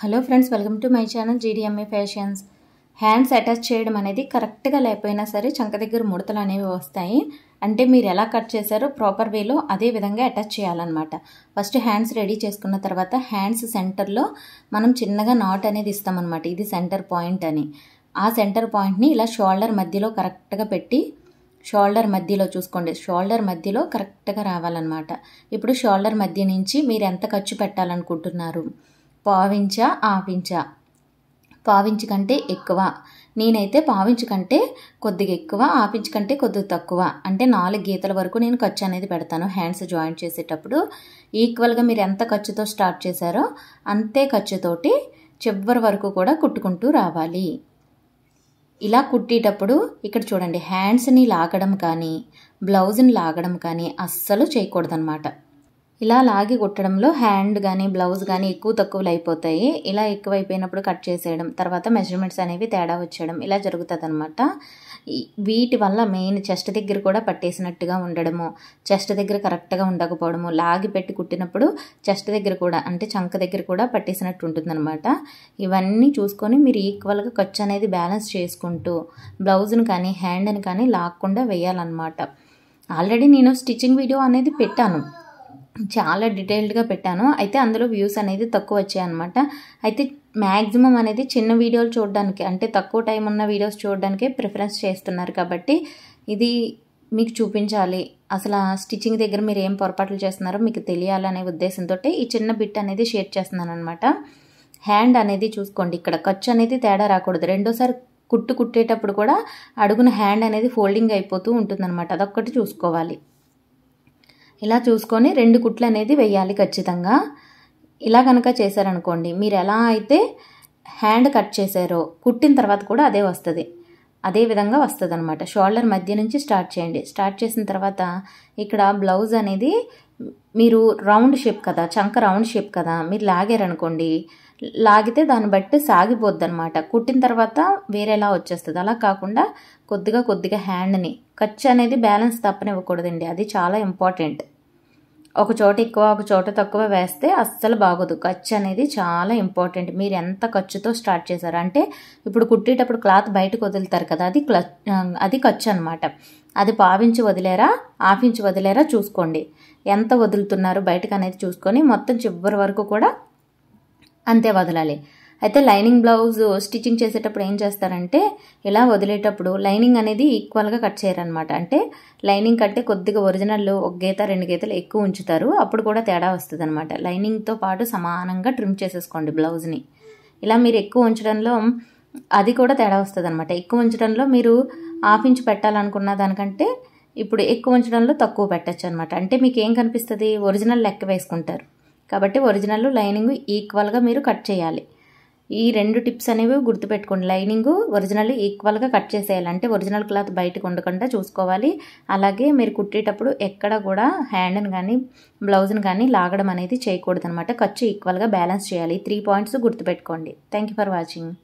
hello friends welcome to my channel GDMA fashions hands attach చేయడం అనేది కరెక్ట్గా లేకపోయినా సరే చంక దగ్గర ముడతలు అనేవి వస్తాయి అంటే మీరు ఎలా కట్ చేశారో ప్రాపర్ వేలో అదే విధంగా అటాచ్ చేయాలన్నమాట ఫస్ట్ హ్యాండ్స్ రెడీ చేసుకున్న తర్వాత హ్యాండ్స్ సెంటర్లో మనం చిన్నగా నాట్ అనేది ఇస్తామన్నమాట ఇది సెంటర్ పాయింట్ అని ఆ సెంటర్ పాయింట్ని ఇలా షోల్డర్ మధ్యలో కరెక్ట్గా పెట్టి షోల్డర్ మధ్యలో చూసుకోండి షోల్డర్ మధ్యలో కరెక్ట్గా రావాలన్నమాట ఇప్పుడు షోల్డర్ మధ్య నుంచి మీరు ఎంత ఖర్చు పెట్టాలనుకుంటున్నారు పావించ ఆపించా పావించు కంటే ఎక్కువ నేనైతే పావించు కంటే కొద్దిగా ఎక్కువ ఆపించు కంటే కొద్దిగా తక్కువ అంటే నాలుగు గీతల వరకు నేను ఖర్చు అనేది పెడతాను హ్యాండ్స్ జాయింట్ చేసేటప్పుడు ఈక్వల్గా మీరు ఎంత ఖర్చుతో స్టార్ట్ చేశారో అంతే ఖర్చుతోటి చివరి వరకు కూడా కుట్టుకుంటూ రావాలి ఇలా కుట్టేటప్పుడు ఇక్కడ చూడండి హ్యాండ్స్ని లాగడం కానీ బ్లౌజ్ని లాగడం కానీ అస్సలు చేయకూడదనమాట ఇలా లాగి కుట్టడంలో హ్యాండ్ కానీ బ్లౌజ్ కానీ ఎక్కువ తక్కువలు అయిపోతాయి ఇలా ఎక్కువైపోయినప్పుడు కట్ చేసేయడం తర్వాత మెజర్మెంట్స్ అనేవి తేడా వచ్చేయడం ఇలా జరుగుతుంది అనమాట వీటి వల్ల మెయిన్ చెస్ట్ దగ్గర కూడా పట్టేసినట్టుగా ఉండడము చెస్ట్ దగ్గర కరెక్ట్గా ఉండకపోవడము లాగి పెట్టి కుట్టినప్పుడు చెస్ట్ దగ్గర కూడా అంటే చంక దగ్గర కూడా పట్టేసినట్టు ఉంటుందన్నమాట ఇవన్నీ చూసుకొని మీరు ఈక్వల్గా ఖర్చు అనేది బ్యాలెన్స్ చేసుకుంటూ బ్లౌజ్ని కానీ హ్యాండ్ని కానీ లాక్కుండా వేయాలన్నమాట ఆల్రెడీ నేను స్టిచ్చింగ్ వీడియో అనేది పెట్టాను చాలా డీటెయిల్డ్గా పెట్టాను అయితే అందులో వ్యూస్ అనేది తక్కువ వచ్చాయి అనమాట అయితే మ్యాక్సిమం అనేది చిన్న వీడియోలు చూడడానికి అంటే తక్కువ టైం ఉన్న వీడియోస్ చూడడానికే ప్రిఫరెన్స్ చేస్తున్నారు కాబట్టి ఇది మీకు చూపించాలి అసలు స్టిచ్చింగ్ దగ్గర మీరు ఏం పొరపాట్లు చేస్తున్నారో మీకు తెలియాలనే ఉద్దేశంతో ఈ చిన్న బిట్ అనేది షేర్ చేస్తున్నాను అనమాట హ్యాండ్ అనేది చూసుకోండి ఇక్కడ ఖర్చు అనేది తేడా రాకూడదు రెండోసారి కుట్టు కుట్టేటప్పుడు కూడా అడుగున హ్యాండ్ అనేది ఫోల్డింగ్ అయిపోతూ ఉంటుందన్నమాట అదొక్కటి చూసుకోవాలి ఇలా చూసుకొని రెండు కుట్లు అనేది వేయాలి ఖచ్చితంగా ఇలా కనుక చేశారనుకోండి మీరు ఎలా అయితే హ్యాండ్ కట్ చేశారో కుట్టిన తర్వాత కూడా అదే వస్తుంది అదే విధంగా వస్తుంది అనమాట షోల్డర్ మధ్య నుంచి స్టార్ట్ చేయండి స్టార్ట్ చేసిన తర్వాత ఇక్కడ బ్లౌజ్ అనేది మీరు రౌండ్ షేప్ కదా చంక రౌండ్ షేప్ కదా మీరు లాగారనుకోండి లాగితే దాన్ని బట్టి సాగిపోద్ది అనమాట కుట్టిన తర్వాత వేరేలా వచ్చేస్తుంది అలా కాకుండా కొద్దిగా కొద్దిగా హ్యాండ్ని ఖర్చు అనేది బ్యాలెన్స్ తప్పనివ్వకూడదండి అది చాలా ఇంపార్టెంట్ ఒక చోట ఎక్కువ ఒక చోట తక్కువ వేస్తే అస్సలు బాగోదు ఖర్చు అనేది చాలా ఇంపార్టెంట్ మీరు ఎంత ఖర్చుతో స్టార్ట్ చేశారు అంటే ఇప్పుడు కుట్టేటప్పుడు క్లాత్ బయటకు వదులుతారు కదా అది అది ఖర్చు అనమాట అది పావించి వదిలేరా ఆఫించి వదిలేరా చూసుకోండి ఎంత వదులుతున్నారు బయటకు అనేది చూసుకొని మొత్తం చివరి వరకు కూడా అంతే వదలాలి అయితే లైనింగ్ బ్లౌజ్ స్టిచ్చింగ్ చేసేటప్పుడు ఏం చేస్తారంటే ఇలా వదిలేటప్పుడు లైనింగ్ అనేది ఈక్వల్గా కట్ చేయరనమాట అంటే లైనింగ్ కంటే కొద్దిగా ఒరిజినల్ ఒక గీత రెండు గీతలు ఎక్కువ ఉంచుతారు అప్పుడు కూడా తేడా వస్తుంది అనమాట లైనింగ్తో పాటు సమానంగా ట్రిమ్ చేసేసుకోండి బ్లౌజ్ని ఇలా మీరు ఎక్కువ ఉంచడంలో అది కూడా తేడా వస్తుంది అనమాట ఎక్కువ ఉంచడంలో మీరు హాఫ్ ఇంచ్ పెట్టాలనుకున్న దానికంటే ఇప్పుడు ఎక్కువ ఉంచడంలో తక్కువ పెట్టచ్చు అనమాట అంటే మీకు ఏం కనిపిస్తుంది ఒరిజినల్ లెక్క వేసుకుంటారు కాబట్టి ఒరిజినల్ లైనింగ్ ఈక్వల్గా మీరు కట్ చేయాలి ఈ రెండు టిప్స్ అనేవి గుర్తుపెట్టుకోండి లైనింగ్ ఒరిజినల్ ఈక్వల్గా కట్ చేసేయాలి అంటే ఒరిజినల్ క్లాత్ బయటకు ఉండకుండా చూసుకోవాలి అలాగే మీరు కుట్టేటప్పుడు ఎక్కడ కూడా హ్యాండ్ని కానీ బ్లౌజ్ని కానీ లాగడం అనేది చేయకూడదు అనమాట ఖర్చు ఈక్వల్గా బ్యాలెన్స్ చేయాలి త్రీ పాయింట్స్ గుర్తుపెట్టుకోండి థ్యాంక్ యూ ఫర్ వాచింగ్